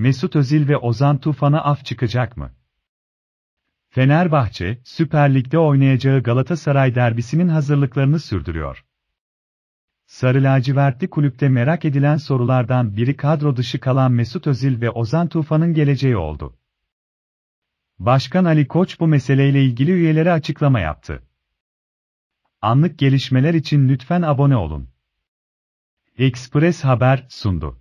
Mesut Özil ve Ozan Tufan'a af çıkacak mı? Fenerbahçe, Süper Lig'de oynayacağı Galatasaray derbisinin hazırlıklarını sürdürüyor. Sarı lacivertli kulüpte merak edilen sorulardan biri kadro dışı kalan Mesut Özil ve Ozan Tufan'ın geleceği oldu. Başkan Ali Koç bu meseleyle ilgili üyelere açıklama yaptı. Anlık gelişmeler için lütfen abone olun. Express Haber sundu.